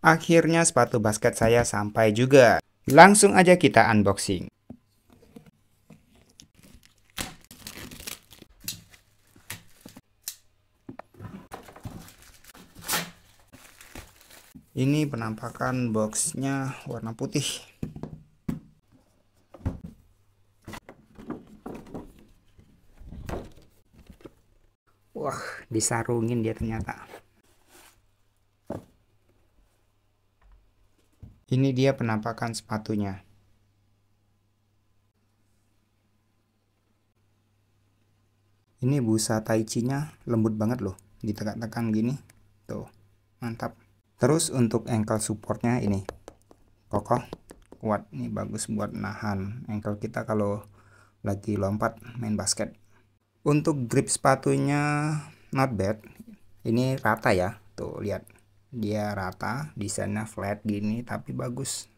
Akhirnya sepatu basket saya sampai juga. Langsung aja kita unboxing. Ini penampakan boxnya warna putih. Wah, disarungin dia ternyata. Ini dia penampakan sepatunya. Ini busa tai nya lembut banget loh, ditekan-tekan gini. Tuh, mantap. Terus untuk ankle supportnya ini. Kokoh, kuat. Ini bagus buat nahan ankle kita kalau lagi lompat main basket. Untuk grip sepatunya not bad. Ini rata ya. Tuh, lihat dia rata desainnya flat gini tapi bagus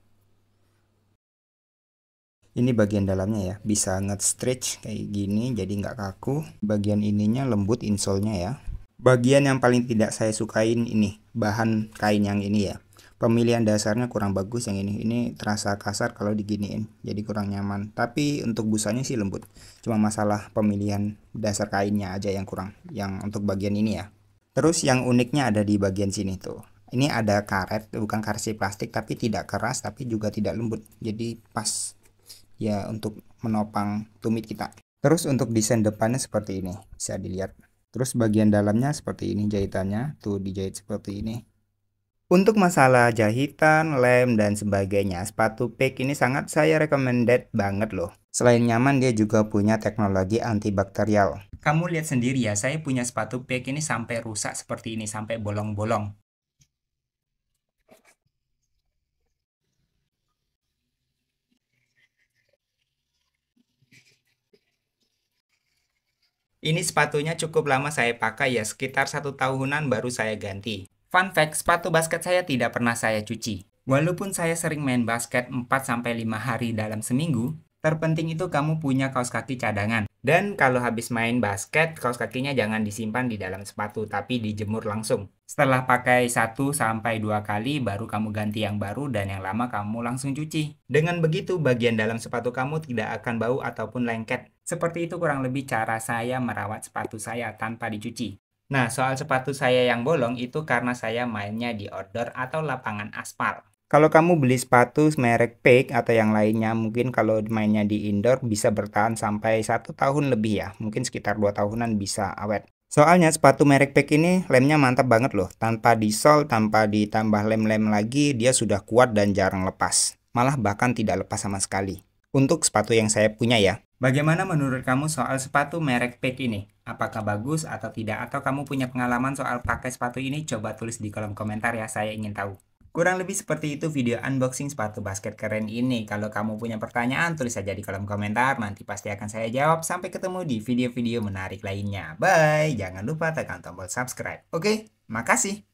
ini bagian dalamnya ya bisa nge-stretch kayak gini jadi nggak kaku bagian ininya lembut insolnya ya bagian yang paling tidak saya sukain ini bahan kain yang ini ya pemilihan dasarnya kurang bagus yang ini ini terasa kasar kalau diginiin jadi kurang nyaman tapi untuk busanya sih lembut cuma masalah pemilihan dasar kainnya aja yang kurang yang untuk bagian ini ya terus yang uniknya ada di bagian sini tuh ini ada karet bukan karsi plastik tapi tidak keras tapi juga tidak lembut jadi pas ya untuk menopang tumit kita terus untuk desain depannya seperti ini bisa dilihat terus bagian dalamnya seperti ini jahitannya tuh dijahit seperti ini untuk masalah jahitan, lem, dan sebagainya, sepatu pick ini sangat saya recommended banget loh. Selain nyaman, dia juga punya teknologi antibakterial. Kamu lihat sendiri ya, saya punya sepatu pick ini sampai rusak seperti ini, sampai bolong-bolong. Ini sepatunya cukup lama saya pakai ya, sekitar satu tahunan baru saya ganti. Fun fact, sepatu basket saya tidak pernah saya cuci. Walaupun saya sering main basket 4-5 hari dalam seminggu, Terpenting itu kamu punya kaos kaki cadangan. Dan kalau habis main basket, kaos kakinya jangan disimpan di dalam sepatu, tapi dijemur langsung. Setelah pakai 1 sampai dua kali, baru kamu ganti yang baru dan yang lama kamu langsung cuci. Dengan begitu, bagian dalam sepatu kamu tidak akan bau ataupun lengket. Seperti itu kurang lebih cara saya merawat sepatu saya tanpa dicuci. Nah, soal sepatu saya yang bolong itu karena saya mainnya di outdoor atau lapangan aspal. Kalau kamu beli sepatu merek Peak atau yang lainnya, mungkin kalau mainnya di indoor bisa bertahan sampai satu tahun lebih ya. Mungkin sekitar dua tahunan bisa awet. Soalnya sepatu merek Peak ini lemnya mantap banget loh. Tanpa disol, tanpa ditambah lem-lem lagi, dia sudah kuat dan jarang lepas. Malah bahkan tidak lepas sama sekali. Untuk sepatu yang saya punya ya. Bagaimana menurut kamu soal sepatu merek Peak ini? Apakah bagus atau tidak? Atau kamu punya pengalaman soal pakai sepatu ini? Coba tulis di kolom komentar ya, saya ingin tahu. Kurang lebih seperti itu video unboxing sepatu basket keren ini. Kalau kamu punya pertanyaan, tulis saja di kolom komentar. Nanti pasti akan saya jawab. Sampai ketemu di video-video menarik lainnya. Bye! Jangan lupa tekan tombol subscribe. Oke, makasih.